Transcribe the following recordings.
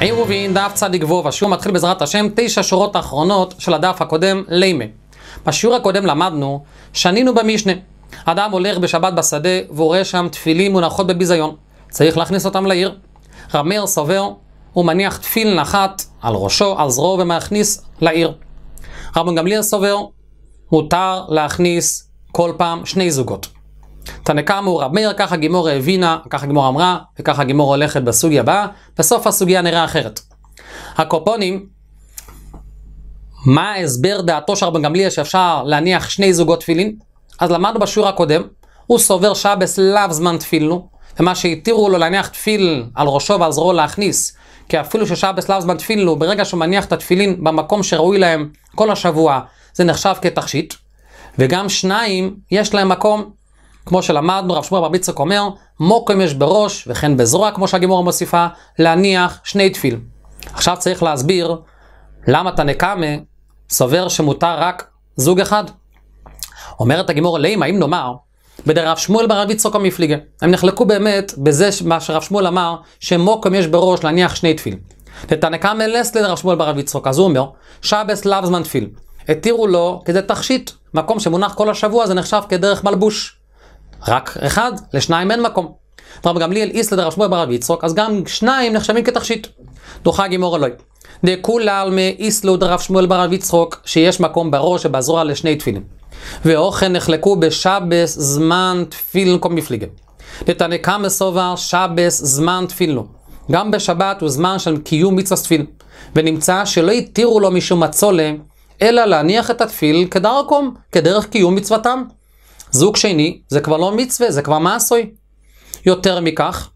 עירובין, דף צדיק ו', השיעור מתחיל בעזרת השם, תשע שורות אחרונות של הדף הקודם, לימה. בשיעור הקודם למדנו, שנינו במשנה. אדם הולך בשבת בשדה והוא רואה שם תפילים מונחות בביזיון. צריך להכניס אותם לעיר. רב מאיר סובר, הוא מניח תפיל נחת על ראשו, על זרועו ומכניס לעיר. רבן גמליאל סובר, מותר להכניס כל פעם שני זוגות. תנקמו רב מאיר, ככה גימור הבינה, ככה גימור אמרה, וככה גימור הולכת בסוגיה הבאה, בסוף הסוגיה נראה אחרת. הקופונים, מה ההסבר דעתו של רבן גמליאל שאפשר להניח שני זוגות תפילין? אז למדנו בשיעור הקודם, הוא סובר שבס לאו זמן תפילנו, ומה שהתירו לו להניח תפיל על ראשו ועל זרועו להכניס, כי אפילו ששבס לאו זמן תפילנו, ברגע שהוא מניח את התפילין במקום שראוי להם כל השבוע, זה נחשב כתכשיט, וגם שניים, יש להם מקום כמו שלמדנו, רב שמואל בר יצחק אומר, מוקם יש בראש וכן בזרוע, כמו שהגימורה מוסיפה, להניח שני תפיל. עכשיו צריך להסביר למה תנקמה סובר שמותר רק זוג אחד. אומרת הגימור לימה, אם נאמר, בדרך רב שמואל ברב יצחוק המפליגה. הם נחלקו באמת בזה מה שרב שמואל אמר, שמוקם יש בראש להניח שני תפיל. לתנקמה לס לרב שמואל ברב יצחוק, אז הוא אומר, שבס לאו זמן תפיל. התירו לו כזה תכשיט, מקום שמונח כל השבוע זה נחשב כדרך מלבוש. רק אחד, לשניים אין מקום. דרב גמליאל איסלדר רב שמואל ברב יצחוק, אז גם שניים נחשבים כתכשיט. דוחה גימור אלוהי. לא. דכוללמי איסלו דרב שמואל ברב יצחוק, שיש מקום בראש ובזרוע לשני תפילים. ואוכן נחלקו בשבס זמן תפילין קום מפליגה. דתנא קמא סובר שבס זמן תפילין גם בשבת הוא זמן של קיום מצווה תפיל. ונמצא שלא התירו לו משום מצולה, אלא להניח את התפיל כדרכום, כדרך קיום מצוותם. זוג שני זה כבר לא מצווה, זה כבר מעשוי. יותר מכך,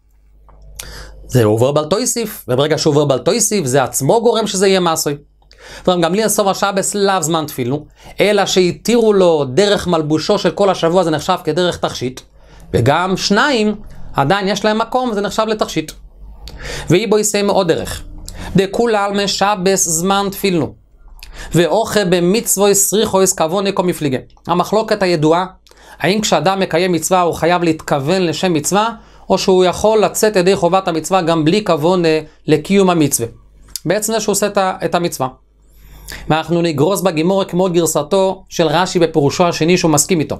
זה עובר בלטויסיף, וברגע שעובר בלטויסיף זה עצמו גורם שזה יהיה מעשוי. אומרים, גם לי הסוף השבס לאו זמן תפילנו, אלא שהתירו לו דרך מלבושו של כל השבוע, זה נחשב כדרך תכשיט, וגם שניים, עדיין יש להם מקום, זה נחשב לתכשיט. ואי בו יסיים עוד דרך, דכולה עלמא שבס זמן תפילנו. ואוכל במצווה סריחו אס כבוניקו מפליגה. המחלוקת הידועה האם כשאדם מקיים מצווה הוא חייב להתכוון לשם מצווה, או שהוא יכול לצאת ידי חובת המצווה גם בלי כבון אה, לקיום המצווה. בעצם זה שהוא עושה את המצווה. ואנחנו נגרוס בגימורה כמו גרסתו של רש"י בפירושו השני שהוא מסכים איתו.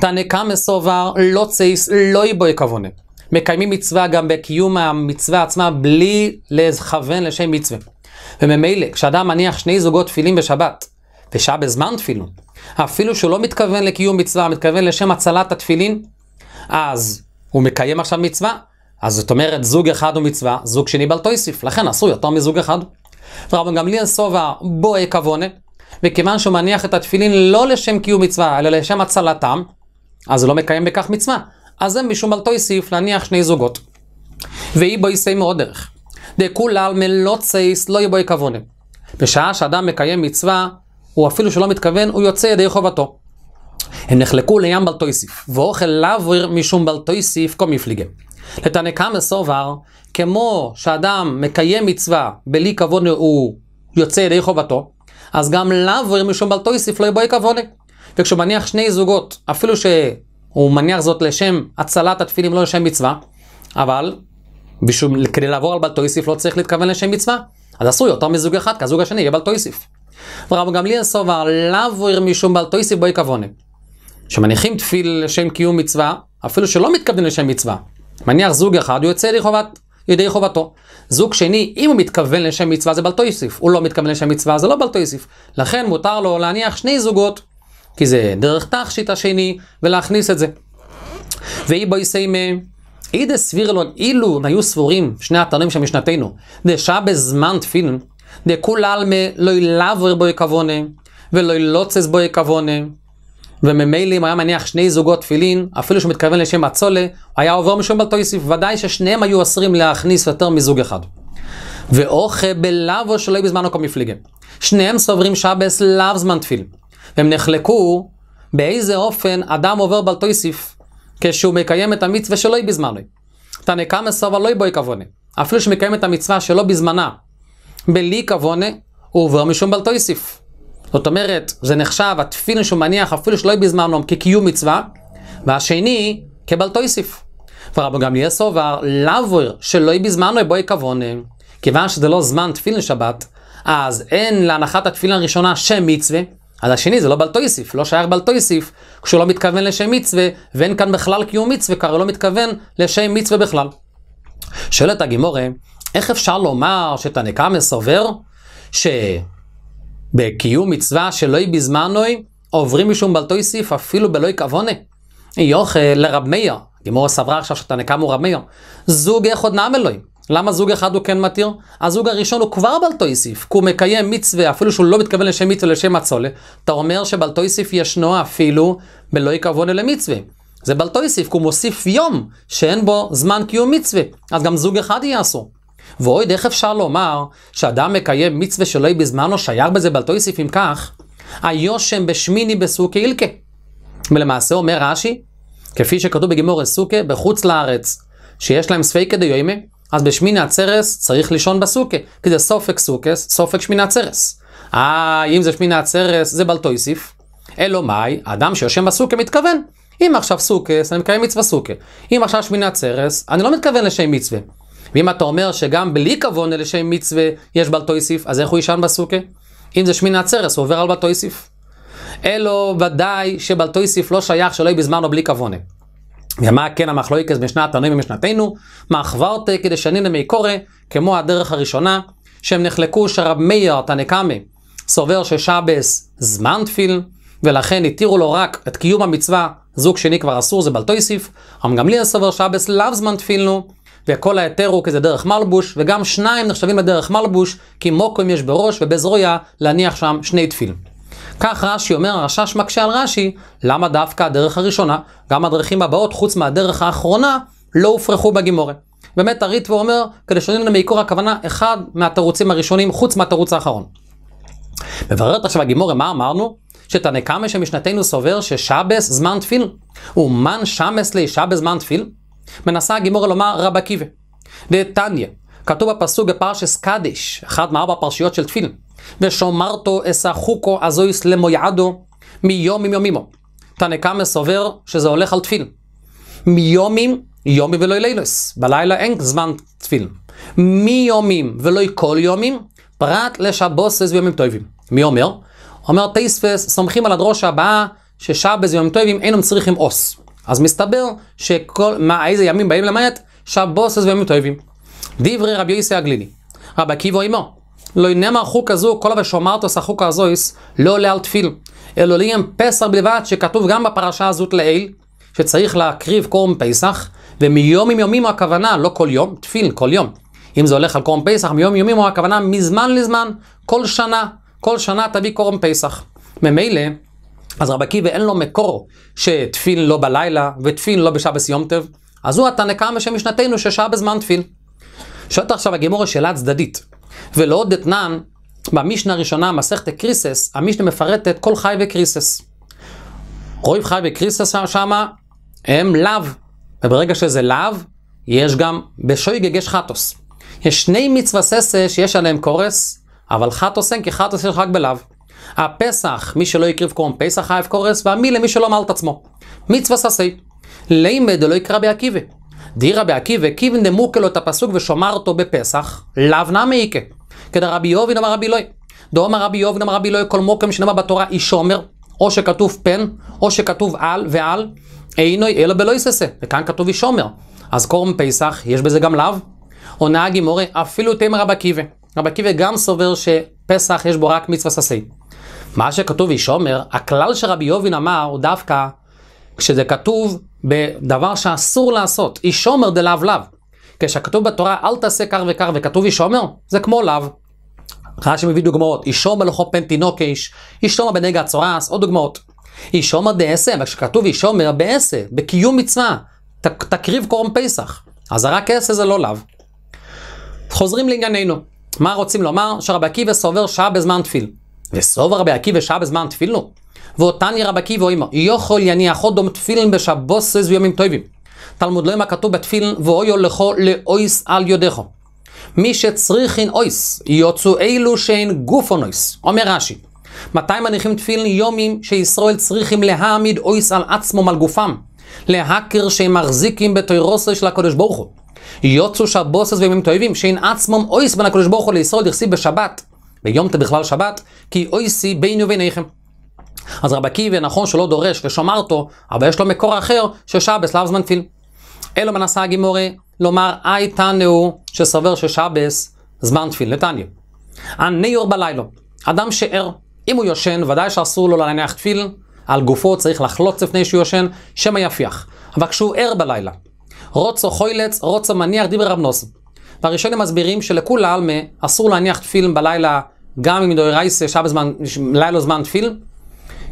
תענה כמה סובר לא צייס לא יבואי כבונה. מקיימים מצווה גם בקיום המצווה עצמה בלי לכוון לשם מצווה. וממילא, כשאדם מניח שני זוגות תפילין בשבת, ושעה בזמן תפילין, אפילו שהוא לא מתכוון לקיום מצווה, מתכוון לשם הצלת התפילין, אז הוא מקיים עכשיו מצווה. אז זאת אומרת, זוג אחד הוא מצווה, זוג שני בעל תויסיף, לכן אסור יותר מזוג אחד. רבי גמליאל סובה בואי כבונה, וכיוון שהוא מניח את התפילין לא לשם קיום מצווה, אלא לשם הצלתם, אז הוא לא מקיים בכך מצווה. אז זה משום בעל תויסיף להניח שני זוגות. ואי בו יישא עוד דרך. דכולל מלוצייס לא יבואי כבונה. בשעה שאדם מקיים מצווה, הוא אפילו שלא מתכוון, הוא יוצא ידי חובתו. הם נחלקו לים בלטויסיף, ואוכל לאוויר משום בלטויסיף כה מפליגה. קמא סובר, כמו שאדם מקיים מצווה בלי כבוד הוא יוצא ידי חובתו, אז גם לאוויר משום בלטויסיף לא יבואי כבוד. וכשהוא מניח שני זוגות, אפילו שהוא מניח זאת לשם הצלת התפילים, לא לשם מצווה, אבל בשום, כדי לעבור על בלטויסיף לא צריך להתכוון לשם מצווה, אז עשוי יותר מזוג אחד, כי הזוג השני יהיה בלטויסיף. ורבו גמליאל סובר, לאו עיר משום בעל תויסי בוי כבוני. שמניחים תפיל לשם קיום מצווה, אפילו שלא מתכוונים לשם מצווה. מניח זוג אחד, הוא יוצא לחובת, ידי חובתו. זוג שני, אם הוא מתכוון לשם מצווה זה בלתו יוסיף. הוא לא מתכוון לשם מצווה זה לא בלתו יוסיף. לכן מותר לו להניח שני זוגות, כי זה דרך תכשיט השני, ולהכניס את זה. ואי בו יסיימה, אי דה סבירלון, אילו היו סבורים שני התנאים של משנתנו, דשא בזמן תפילין, דכול עלמא לא ילבר בו יקוונה, ולא ילוצס בו יקוונה. וממילא אם היה מניח שני זוגות תפילין, אפילו שהוא מתכוון לשם הצולה, היה עובר משום בלטויסיף, ודאי ששניהם היו אוסרים להכניס יותר מזוג אחד. ואוכה בלאו שלא יהיה בזמן בזמנו מפליגה. שניהם סוברים שבס לאו זמן תפיל. והם נחלקו באיזה אופן אדם עובר בלטויסיף כשהוא מקיים את המצווה שלא יהיה בזמן. תנא קמא סובה לא יבואי כוונה. אפילו שמקיים את המצווה שלא בזמנה, בלי כוונה, הוא עובר משום בל תויסיף. זאת אומרת, זה נחשב, התפילין שהוא מניח, אפילו שלא יהיה בזמנום, כקיום מצווה, והשני, כבל תויסיף. ורבו גמליאל סובר, לאוור שלא יהיה בזמנו בואי כוונה, כיוון שזה לא זמן תפילין שבת, אז אין להנחת התפילין הראשונה שם מצווה, אז השני זה לא בל תויסיף, לא שייך בל תויסיף, כשהוא לא מתכוון לשם מצווה, ואין כאן בכלל קיום מצווה, כי הרי לא מתכוון לשם מצווה בכלל. שואלת הגימורה, איך אפשר לומר שתנקה מסובר שבקיום מצווה שלא היא בזמנוי עוברים משום בלטוי סיף אפילו בלוי כבונה? יוכל לרב מאיר, גימור סברה עכשיו שתנקם הוא רב מאיר, זוג אחד נעם אלוהים. למה זוג אחד הוא כן מתיר? הזוג הראשון הוא כבר בלטוי בלטויסיף, כי הוא מקיים מצווה, אפילו שהוא לא מתכוון לשם מצווה, לשם הצולה. אתה אומר שבלטוי שבלטויסיף ישנו אפילו בלא יכוון למצווה. זה בלטוי בלטויסיף, כי הוא מוסיף יום שאין בו זמן קיום מצווה. אז גם זוג אחד יהיה אסור. ואויד, איך אפשר לומר שאדם מקיים מצווה שלא שלוי בזמנו, שייר בזה בלטויסיף אם כך, היושם בשמיני בסוכי אילקה. ולמעשה אומר רש"י, כפי שכתוב בגימור סוכה, בחוץ לארץ, שיש להם ספיקא דיומי, אז בשמיני עצרס צריך לישון בסוכה, כי זה סופק סוכס, סופק שמיני עצרס. אה, אם זה שמיני עצרס, זה בלטויסיף. אלו מאי, אדם שיושם בסוכה מתכוון. אם עכשיו סוכס, אני מקיים מצווה סוכה. אם עכשיו שמיני עצרס, אני לא מתכוון לשם מצווה. ואם אתה אומר שגם בלי כוונה לשם מצווה יש בל תויסיף, אז איך הוא ישן בסוכה? אם זה שמיני עצרס, הוא עובר על בל תויסיף. אלו ודאי שבל תויסיף לא שייך שלא יהיה בזמן או בלי כבונה. ומה כן המחלוקס בשנת תנאים ומשנתנו? מה חברתה כדי שנין למי קורא, כמו הדרך הראשונה, שהם נחלקו שרב מאיר תנקמה סובר ששבס זמן תפיל, ולכן התירו לו רק את קיום המצווה, זוג שני כבר אסור, זה בלטויסיף. רם גמליאל סובר שבס לאו זמן תפילנו, וכל ההיתר הוא כזה דרך מלבוש, וגם שניים נחשבים לדרך מלבוש, כי מוקוים יש בראש ובזרויה להניח שם שני תפילים. כך רש"י אומר, הרשש מקשה על רש"י, למה דווקא הדרך הראשונה, גם הדרכים הבאות חוץ מהדרך האחרונה, לא הופרכו בגימורי. באמת הריטבו אומר, כדי כלשוננו מעיקור הכוונה, אחד מהתירוצים הראשונים חוץ מהתירוץ האחרון. מבררת עכשיו הגימורי, מה אמרנו? שתנקמה שמשנתנו סובר ששבס זמן תפיל, ומן שמס לי שבס זמן תפיל? מנסה הגימור לומר רב עקיבא. דתניא, כתוב בפסוק בפרשס קדיש, אחת מארבע פרשיות של תפילין, ושומרתו אסא חוקו אזויס למויעדו מיום עם יומימו. תנא קמא סובר שזה הולך על תפילין. מיומים, יומי ולא לילוס, בלילה אין זמן תפילין. מיומים ולא כל יומים, פרט לשבוסס ויומים טובים. מי אומר? אומר תייספס, סומכים על הדרוש הבאה, ששבס ויומים טובים אינם צריכים עוס. אז מסתבר שכל, מה, איזה ימים באים למעט? שבוסס וימים טובים. דברי רבי יוסי הגלילי. רבי עקיבא אמו, לא נאמר חוק הזו, כל ושומרתוס החוק הזויס, לא עולה על תפיל. אלא ליהם פסח בלבד, שכתוב גם בפרשה הזאת לעיל, שצריך להקריב קורם פסח, ומיום עם יומים הכוונה, לא כל יום, תפיל, כל יום. אם זה הולך על קורם פסח, מיום עם יומים הכוונה מזמן לזמן, כל שנה, כל שנה תביא קורם פסח. ממילא, אז רבי עקיבא אין לו מקור שתפיל לא בלילה ותפיל לא בשבס יום טב, אז הוא התנא קמא שמשנתנו ששעה בזמן תפיל. שואלת עכשיו הגימור שאלה צדדית, ולא עוד אתנן, במשנה הראשונה, מסכת קריסס, המשנה מפרטת כל חי וקריסס. רואים חי וקריסס שמה, הם לאו, וברגע שזה לאו, יש גם בשוי גגש חטוס. יש שני מצווה ססה שיש עליהם קורס, אבל חטוס אין, כי חטוס יש רק בלאו. הפסח, מי שלא הקריב קורם פסח חייב קורס, והמי למי שלא מעל את עצמו. מצווה ששי. לימד לא יקרא בעקיבא. דירא בעקיבא, כיוון דמוקל את הפסוק ושומר אותו בפסח, לאו נמי כדא רבי יובין אמר רבי אלוהי. דאמר רבי יובין אמר רבי אלוהי, כל מוקם שנאמר בתורה איש אומר, או שכתוב פן, או שכתוב על ועל, אינו אלא בלא יססה. וכאן כתוב איש אומר. אז קורם פסח, יש בזה גם לאו? עונה הגימורי, אפילו תמר רבי עקיבא. רבי עקיבא גם סובר שפסח יש בו רק מצווה ששי. מה שכתוב איש אומר, הכלל שרבי יובין אמר הוא דווקא כשזה כתוב בדבר שאסור לעשות, איש אומר דלאו לאו. כשכתוב בתורה אל תעשה כך וכך וכתוב איש אומר, זה כמו לאו. רש"י מביא דוגמאות, איש אומר מלאכו פן תינוק איש, איש אומר בנגע הצורס, עוד דוגמאות. איש אומר דעשה, וכשכתוב איש אומר בעשה, בקיום מצווה, ת, תקריב קורם פסח. אז רק עשה זה לא לאו. חוזרים לענייננו. מה רוצים לומר? שרבי עקיבא סובר שעה בזמן תפיל. וסוב רבי עקיבא שעה בזמן תפילות. ואותני רבי עקיבא אומר, יוכל יניח עוד דום תפילין בשבוסס וימים טובים. תלמוד לא כתוב בתפילין, ואויו לכו לאויס על יודךו. מי שצריכין אויס, יוצאו אלו שאין גופון אויס. אומר רש"י, מתי מניחים תפילין יומים שישראל צריכים להעמיד אויס על עצמם על גופם? להקר שהם מחזיקים בתוירוסו של הקדוש ברוך הוא. יוצאו שבוסס וימים טובים, שאין עצמם אויס בין הקדוש ברוך הוא לישראל, יחסי בשבת. ביום אתה בכלל שבת, כי אוי סי ביני וביניכם. אז רבי עקיבא נכון שלא דורש ושמרתו, אבל יש לו מקור אחר ששבס לאו זמן תפיל. אלו מנסה הגימורי לומר אי תנאו שסובר ששבס זמן תפיל, נתניה. הניור בלילה, אדם שער, אם הוא יושן ודאי שאסור לו להניח תפיל, על גופו צריך לחלוץ לפני שהוא יושן, שמא יפיח. אבל כשהוא ער בלילה, רוצו חוילץ, רוצו מניח דיבר רב נוסם. והראשון הם מסבירים שלכולי עלמא אסור להניח תפילין בלילה, גם אם דאורייסא שעה בזמן, לילה לא זמן תפילין,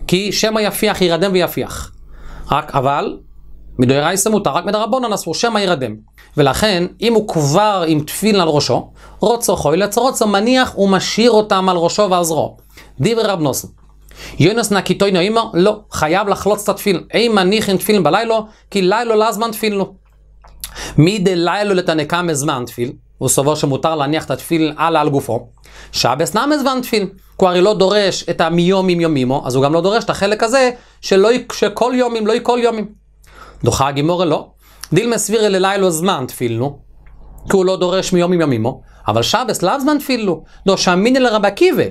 כי שמא יפיח ירדם ויפיח. רק אבל, מדאורייסא מותר, רק מדרבנן אסור, שמא ירדם. ולכן, אם הוא כבר עם תפילין על ראשו, רוצו חוי לצרוצו מניח ומשאיר אותם על ראשו ועל זרועו. דיבר רב נוסן. יונס נקיטוינו אימו, לא, חייב לחלוץ את התפילין. אם מניחין תפילין בלילה, כי לילה לא הזמן תפילין לו. מי מדלילו לא לתנקה מזמן תפיל, הוא סובר שמותר להניח את התפיל הלאה על גופו. שבס נא מזמן תפיל, הוא הרי לא דורש את המיום עם יומימו, אז הוא גם לא דורש את החלק הזה שלא, שכל יומים לא יקול יומים. דוחה הגימורה לא. דילמה סבירי ללילו לא זמן תפיל, נו, כי הוא לא דורש מיום עם יומימו, אבל שבס לאו זמן תפיל, תפילנו, דושמיני לרבי עקיבא.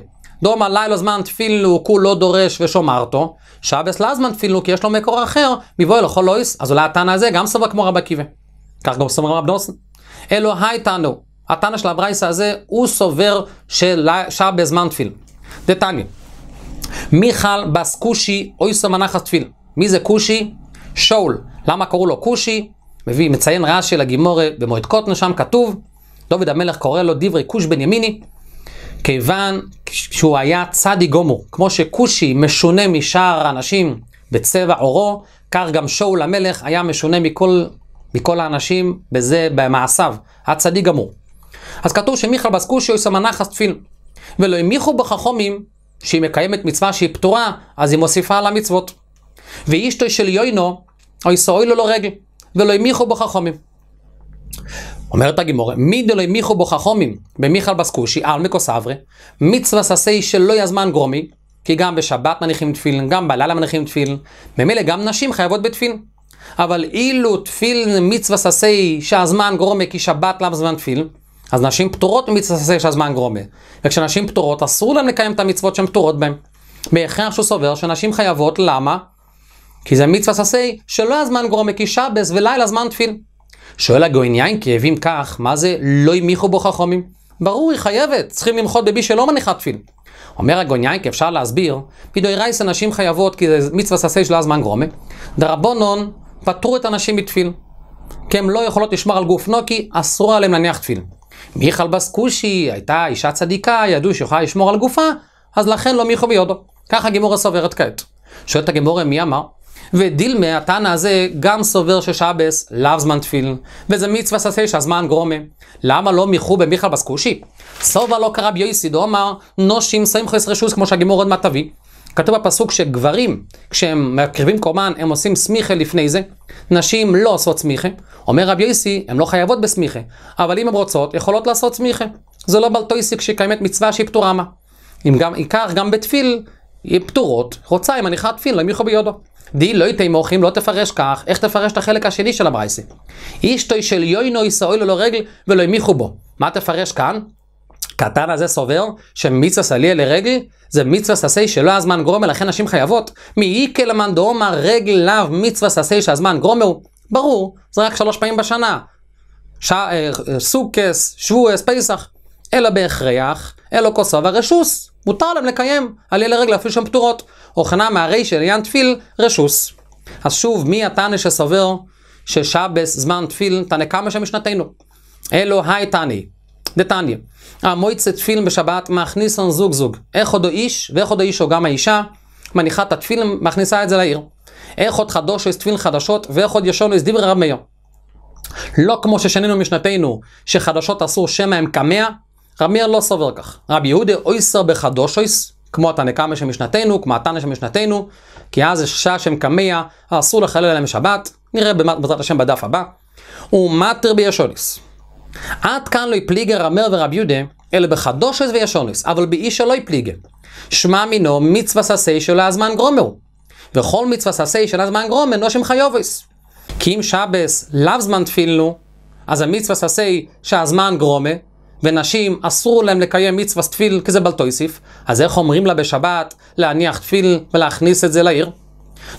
דום הלילה לא זמן תפילו, כולו דורש ושומרתו, שבס לזמן תפילו, כי יש לו מקור אחר, מבוא אל החולויס, אז אולי התנא הזה גם סובר כמו רבי עקיבא. כך גם סומר רב דוסן. אלו תנו, התנא של הברייסה הזה, הוא סובר של שעה בזמן תפיל. דתניא, מיכל בס כושי אוי סומנחס תפיל. מי זה כושי? שאול. למה קראו לו כושי? מביא, מציין רש"י לגימורי במועד קוטנו, שם כתוב, דוד המלך קורא לו דברי כוש בן ימיני, כיוון שהוא היה צדי גומור. כמו שכושי משונה משאר האנשים בצבע עורו, כך גם שאול המלך היה משונה מכל מכל האנשים בזה, במעשיו. הצדיק גמור. אז כתוב שמיכל בס קושיו סמנחס תפיל. ולא המיכו בחכומים שהיא מקיימת מצווה שהיא פטורה, אז היא מוסיפה על המצוות. ואישתו של יוינו, או סאוי לו לא רגל, ולא המיכו בחכומים. אומרת הגימור, מי דלא המיכו בו חכומים במיכל בסקושי, על מקוסברי, מצווה ששי שלא יזמן גרומי, כי גם בשבת מניחים תפילין, גם בלילה מניחים תפילין, ממילא גם נשים חייבות בתפילין. אבל אילו תפיל מצווה ששי שהזמן גרומה כי שבת למה זמן תפיל? אז נשים פטורות ממצווה ששי שהזמן גרומה. וכשנשים פטורות אסור להם לקיים את המצוות שהן פטורות בהן. בהכרח שהוא סובר שנשים חייבות, למה? כי זה מצווה ששי שלא הזמן גרומה כי שבס ולילה זמן תפיל. שואל הגויין יין כי הבין כך, מה זה לא המיכו בו חכמים? ברור, היא חייבת, צריכים למחות בבי שלא מניחה תפיל. אומר כי אפשר להסביר, פידוי רייס הנשים חייבות כי זה מצווה ששי שלא הזמן גרומה. דרבונון פטרו את הנשים מתפיל. כי הן לא יכולות לשמור על גוף נוקי, אסרו עליהן להניח תפיל. מיכל בס כושי הייתה אישה צדיקה, ידעו שיכולה לשמור על גופה, אז לכן לא מיכו ביודו. ככה גימורה סוברת כעת. שואלת הגימורה מי אמר? ודילמה, התנא הזה, גם סובר ששבס לאו זמן תפיל, וזה מצווה ססיישע שהזמן גרומה. למה לא מיכו במיכל בסקושי? סובה לא קרא ביוסי, הוא אמר, נושים סמכוס רשוס, כמו שהגימור עוד מעט תביא. כתוב בפסוק שגברים, כשהם מקריבים קורבן, הם עושים סמיכה לפני זה. נשים לא עושות סמיכה. אומר רבי יוסי, הן לא חייבות בסמיכה, אבל אם הן רוצות, יכולות לעשות סמיכה. זה לא בלטויסי כשקיימת מצווה שהיא פטורה מה. אם גם, עיקר גם בתפיל, היא פטורות, רוצה עם הניחת תפיל, לא ימיכו ביודו. די לא יתה מוחים, לא תפרש כך, איך תפרש את החלק השני של הברייסי? אישתוי של יוינו ישאוי ללא רגל ולא ימיכו בו. מה תפרש כאן? קטן הזה סובר שמצווה סליה לרגל זה מצווה ססי שלא הזמן גרומר לכן נשים חייבות. מי מאיקל למאן רגל לאו מצווה ססי שהזמן גרומר הוא ברור זה רק שלוש פעמים בשנה. ש... אה, סוכס, שבועס, פסח. אלא בהכרח, אלא כוסו ורשוס. מותר להם לקיים על עליה רגל אפילו שהן פטורות. הוכנה מהרי של עניין תפיל רשוס. אז שוב, מי התנא שסובר ששבס זמן תפיל תנא כמה שמשנתנו? אלו היי תנא. דתניא, אה, המויצא תפילין בשבת מכניסן זוג זוג, איך עוד איש ואיך עוד איש או גם האישה, מניחה את התפילין, מכניסה את זה לעיר. איך עוד חדוש יש תפילין חדשות ואיך עוד ישון יש דברי רב מאיר. לא כמו ששנינו משנתנו, שחדשות אסור שמא הם קמע, רב מאיר לא סובר כך. רבי יהודה אויסר בחדוש אויס, כמו התנא קמא שמשנתנו, כמו התנא שמשנתנו, כי אז יש שעה שהם קמע, אסור לחלל עליהם שבת, נראה בעזרת השם בדף הבא. ומטר בישוליס, עד כאן לא פליגה רמר ורב יהודה, אלא בחדושת וישונס, אבל באיש שלא הפליגה. שמע מינו מצווה ששי שלא הזמן גרומר. וכל מצווה ששי שלא הזמן גרומר נושם חיובס. כי אם שבס לאו זמן תפילנו, אז המצווה ששי שהזמן גרומה, ונשים אסור להם לקיים מצווה תפיל כי זה בלטויסיף, אז איך אומרים לה בשבת להניח תפיל ולהכניס את זה לעיר?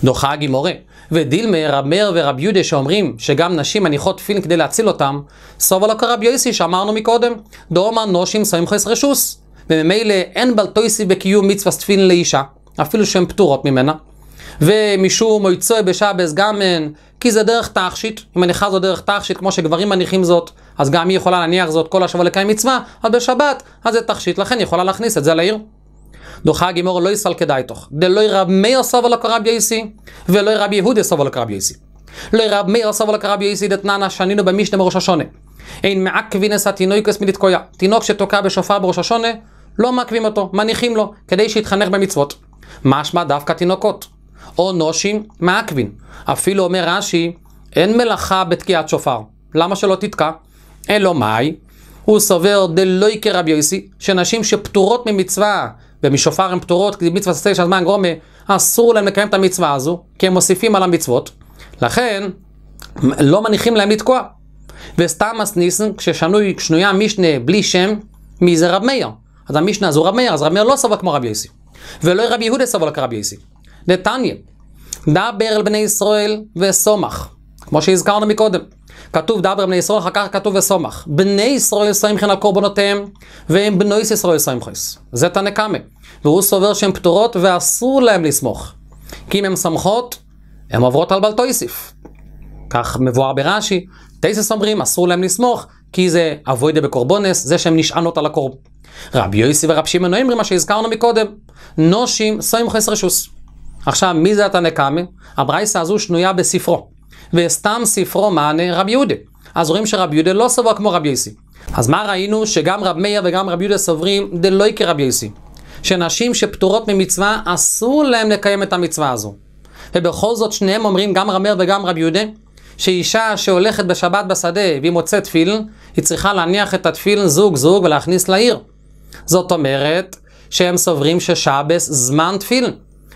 דוחה הגימורה, ודילמה, רב מאיר ורב יהודה שאומרים שגם נשים מניחות תפילין כדי להציל אותם, סובה לא כרב יויסי שאמרנו מקודם, דאומר נושים שמים חס רשוס, וממילא אין בלטויסי בקיום מצווה תפילין לאישה, אפילו שהן פטורות ממנה. ומשום מויצוי בשבס גם אין, כי זה דרך תכשיט, אם מניחה זו דרך תכשיט, כמו שגברים מניחים זאת, אז גם היא יכולה להניח זאת כל השבוע לקיים מצווה, אבל בשבת, אז זה תכשיט, לכן היא יכולה להכניס את זה לעיר. דוחה הגימור לא יסל כדאי תוך. דלא ירב מאיר סובל הקרב יסי, ולא ירב יהודה סובל הקרב יסי. לא ירב מאיר סובל הקרב יסי דתננה שנינו במשנה בראש השונה. אין מעכבינס התינוקס מלתקויה. תינוק שתוקע בשופר בראש השונה, לא מעכבים אותו, מניחים לו, כדי שיתחנך במצוות. משמע דווקא תינוקות. או נושים מעכבין. אפילו אומר רש"י, אין מלאכה בתקיעת שופר. למה שלא תתקע? אלא מאי, הוא סובר דלא יקרא רבי יוסי, שנשים שפטורות ממצווה ומשופר הם פטורות, כי מצווה סטיישן זמן גרומה, אסור להם לקיים את המצווה הזו, כי הם מוסיפים על המצוות. לכן, לא מניחים להם לתקוע. וסתם ניסן, כששנוי, שנויה משנה בלי שם, מי זה רב מאיר? אז המשנה הזו רב מאיר, אז רב מאיר לא סבל כמו רב יוסי. ולא רב יהודה סבל כרב יוסי. נתניה, דבר אל בני ישראל וסומך, כמו שהזכרנו מקודם. כתוב דבר בני ישראל, אחר כך כתוב וסומך. בני ישראל שמים חן על קורבנותיהם, והם בני ישראל שמים חס. זה תנא קמא. והוא סובר שהן פטורות ואסור להם לסמוך. כי אם הן סמכות, הן עוברות על בלטויסיף. כך מבואר ברש"י, טייסס אומרים, אסור להם לסמוך, כי זה אבוידה בקורבונס, זה שהן נשענות על הקורב. רבי יוסי ורב שמעון אומרים מה שהזכרנו מקודם, נושים שמים חס רשוס. עכשיו, מי זה התנא קמא? הברייסה הזו שנויה בספרו. וסתם ספרו מענה רבי יהודה. אז רואים שרבי יהודה לא סבור כמו רבי יוסי. אז מה ראינו? שגם רב מאיר וגם רבי יהודה סוברים דלא כרבי יוסי. שנשים שפטורות ממצווה, אסור להם לקיים את המצווה הזו. ובכל זאת שניהם אומרים, גם רב מאיר וגם רבי יהודה, שאישה שהולכת בשבת בשדה והיא מוצאת תפילין, היא צריכה להניח את התפילין זוג זוג ולהכניס לעיר. זאת אומרת שהם סוברים ששבס זמן תפילין.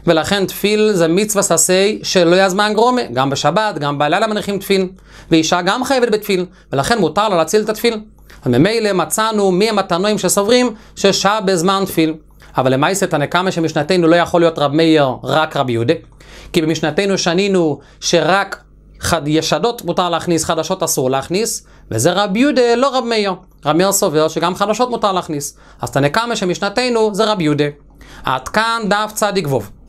ולכן תפיל זה מצווה ששי שלא יזמן גרומה, גם בשבת, גם בלילה מניחים תפיל. ואישה גם חייבת בתפיל, ולכן מותר לה להציל את התפיל. וממילא מצאנו מי הם התנועים שסוברים ששעה בזמן תפיל. אבל למעשה תנקמה שמשנתנו לא יכול להיות רב מאיר רק רב יהודה. כי במשנתנו שנינו שרק חד ישדות מותר להכניס, חדשות אסור להכניס, וזה רב יהודה, לא רב מאיר. רב מאיר סובר שגם חדשות מותר להכניס. אז תנקמה שמשנתנו זה רב יהודה. עד כאן דף צדיק ווב.